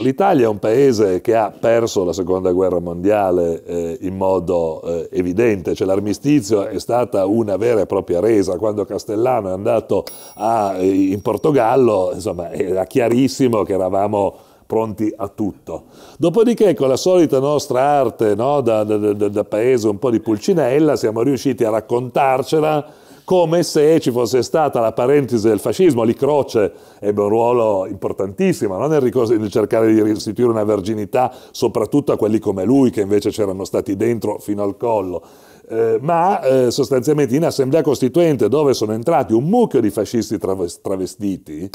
L'Italia è un paese che ha perso la seconda guerra mondiale eh, in modo eh, evidente, cioè l'armistizio è stata una vera e propria resa, quando Castellano è andato a, eh, in Portogallo insomma, era chiarissimo che eravamo pronti a tutto. Dopodiché con la solita nostra arte no, da, da, da, da paese un po' di pulcinella siamo riusciti a raccontarcela come se ci fosse stata la parentesi del fascismo, lì Croce ebbe un ruolo importantissimo, non nel, nel cercare di restituire una verginità soprattutto a quelli come lui che invece c'erano stati dentro fino al collo, eh, ma eh, sostanzialmente in assemblea costituente dove sono entrati un mucchio di fascisti travestiti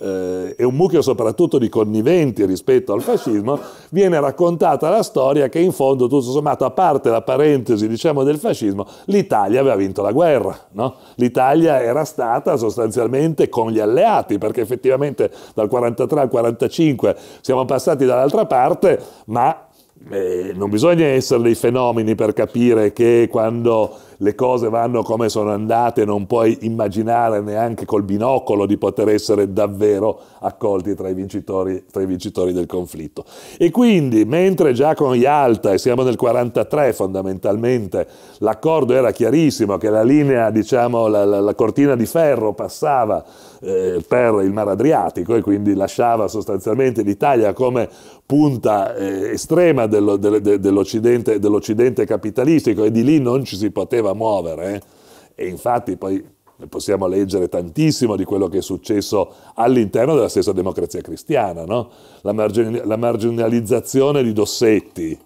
eh, e un mucchio soprattutto di conniventi rispetto al fascismo, viene raccontata la storia che in fondo, tutto sommato, a parte la parentesi diciamo, del fascismo, l'Italia aveva vinto la guerra. No? L'Italia era stata sostanzialmente con gli alleati, perché effettivamente dal 1943 al 1945 siamo passati dall'altra parte, ma eh, non bisogna essere dei fenomeni per capire che quando le cose vanno come sono andate non puoi immaginare neanche col binocolo di poter essere davvero accolti tra i vincitori, tra i vincitori del conflitto. E quindi, mentre già con Yalta, e siamo nel 1943 fondamentalmente, l'accordo era chiarissimo che la linea, diciamo, la, la, la cortina di ferro passava eh, per il mare Adriatico e quindi lasciava sostanzialmente l'Italia come punta eh, estrema dello, de, de, dell'Occidente, dell'Occidente, capitalistico e di lì non ci si poteva muovere. Eh? E infatti poi possiamo leggere tantissimo di quello che è successo all'interno della stessa democrazia cristiana, no? la, margin- la, marginalizzazione di Dossetti,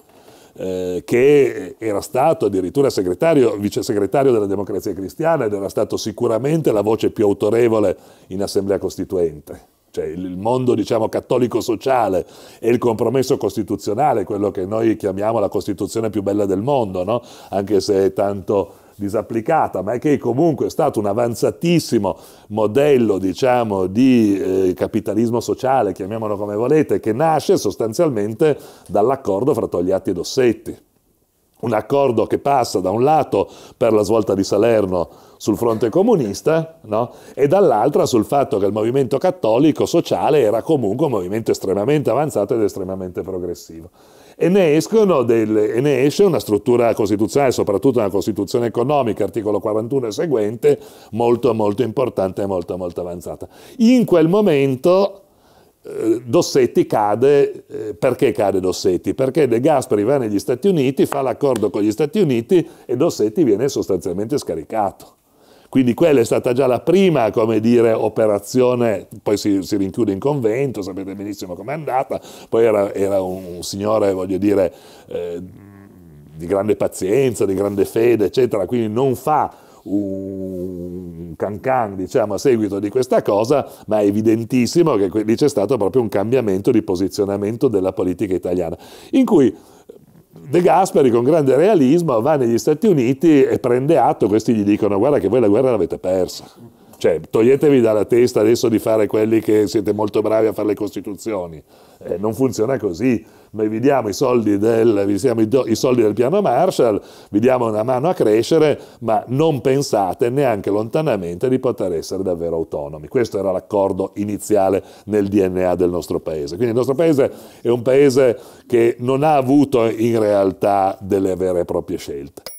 eh, che era stato addirittura segretario, vice segretario della democrazia cristiana ed era stato sicuramente la voce più autorevole in assemblea costituente cioè il mondo diciamo, cattolico sociale e il compromesso costituzionale, quello che noi chiamiamo la Costituzione più bella del mondo, no? anche se è tanto disapplicata, ma che comunque è stato un avanzatissimo modello diciamo, di eh, capitalismo sociale, chiamiamolo come volete, che nasce sostanzialmente dall'accordo fra Togliatti e Dossetti un accordo che passa da un lato per la svolta di Salerno sul fronte comunista no? e dall'altra sul fatto che il movimento cattolico sociale era comunque un movimento estremamente avanzato ed estremamente progressivo. E ne, del, e ne, esce una struttura costituzionale, soprattutto una costituzione economica, articolo 41 e seguente, molto molto importante e molto molto avanzata. In quel momento eh, Dossetti cade, eh, perché cade Dossetti? Perché De Gasperi va negli Stati Uniti, fa l'accordo con gli Stati Uniti e Dossetti viene sostanzialmente scaricato. Quindi quella è stata già la prima, come dire, operazione, poi si, si rinchiude in convento, sapete benissimo com'è andata, poi era, era un, un, signore, voglio dire, eh, di grande pazienza, di grande fede, eccetera, quindi non fa un cancan, diciamo, a seguito di questa cosa, ma è evidentissimo che lì c'è stato proprio un cambiamento di posizionamento della politica italiana, in cui eh, De Gasperi con grande realismo va negli Stati Uniti e prende atto, questi gli dicono guarda che voi la guerra l'avete persa cioè, toglietevi dalla testa adesso di fare quelli che siete molto bravi a fare le costituzioni. Eh, non funziona così. Noi vi diamo, i soldi, del, vi diamo i, do, i soldi del piano Marshall, vi diamo una mano a crescere, ma non pensate neanche lontanamente di poter essere davvero autonomi. Questo era l'accordo iniziale nel DNA del nostro paese. Quindi il nostro paese è un paese che non ha avuto in realtà delle vere e proprie scelte.